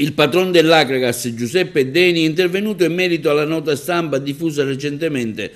Il patrono dell'Acragas, Giuseppe Deni, è intervenuto in merito alla nota stampa diffusa recentemente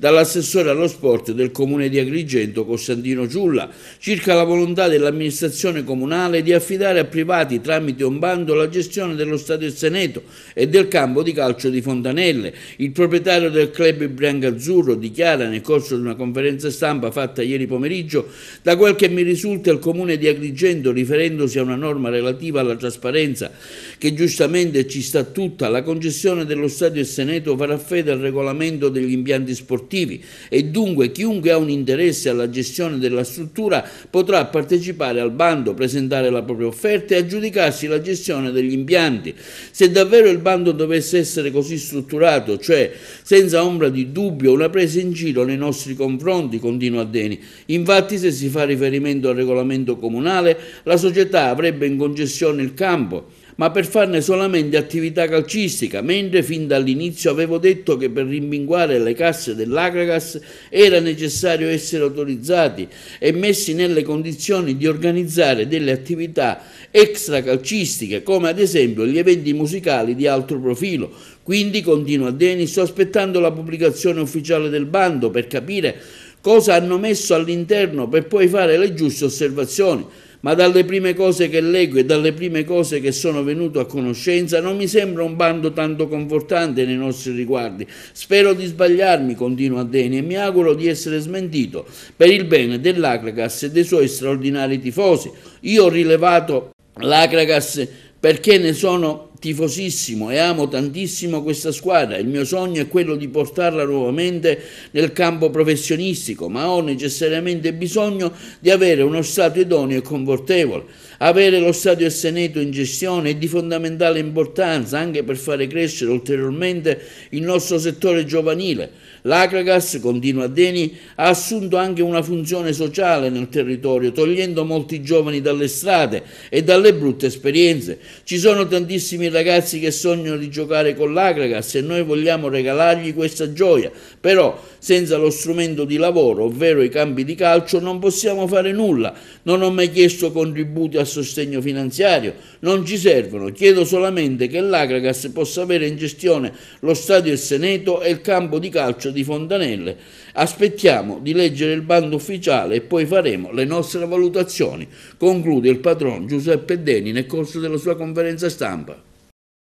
dall'assessore allo sport del comune di Agrigento, Costantino Ciulla, circa la volontà dell'amministrazione comunale di affidare a privati tramite un bando la gestione dello stadio Seneto e del campo di calcio di Fontanelle. Il proprietario del club Biancazzurro dichiara nel corso di una conferenza stampa fatta ieri pomeriggio da quel che mi risulta il comune di Agrigento riferendosi a una norma relativa alla trasparenza che giustamente ci sta tutta, la concessione dello Stadio e Seneto farà fede al regolamento degli impianti sportivi e dunque chiunque ha un interesse alla gestione della struttura potrà partecipare al bando, presentare la propria offerta e aggiudicarsi la gestione degli impianti. Se davvero il bando dovesse essere così strutturato, cioè senza ombra di dubbio una presa in giro nei nostri confronti, continua Deni. Infatti se si fa riferimento al regolamento comunale, la società avrebbe in concessione il campo ma per farne solamente attività calcistica, mentre fin dall'inizio avevo detto che per rimpinguare le casse dell'Agragas era necessario essere autorizzati e messi nelle condizioni di organizzare delle attività extra calcistiche, come ad esempio gli eventi musicali di altro profilo, quindi, continua Denis, sto aspettando la pubblicazione ufficiale del bando per capire cosa hanno messo all'interno per poi fare le giuste osservazioni ma dalle prime cose che leggo e dalle prime cose che sono venuto a conoscenza non mi sembra un bando tanto confortante nei nostri riguardi. Spero di sbagliarmi, continua Deni, e mi auguro di essere smentito per il bene dell'Acragas e dei suoi straordinari tifosi. Io ho rilevato l'Acragas perché ne sono tifosissimo e amo tantissimo questa squadra. Il mio sogno è quello di portarla nuovamente nel campo professionistico, ma ho necessariamente bisogno di avere uno stato idoneo e confortevole. Avere lo stadio e Seneto in gestione è di fondamentale importanza anche per fare crescere ulteriormente il nostro settore giovanile. L'Acragas, continua Deni, ha assunto anche una funzione sociale nel territorio, togliendo molti giovani dalle strade e dalle brutte esperienze. Ci sono tantissimi i ragazzi che sognano di giocare con l'Agragas e noi vogliamo regalargli questa gioia, però senza lo strumento di lavoro, ovvero i campi di calcio, non possiamo fare nulla. Non ho mai chiesto contributi a sostegno finanziario, non ci servono, chiedo solamente che l'Agragas possa avere in gestione lo stadio del Seneto e il campo di calcio di Fontanelle. Aspettiamo di leggere il bando ufficiale e poi faremo le nostre valutazioni, conclude il patron Giuseppe Deni nel corso della sua conferenza stampa.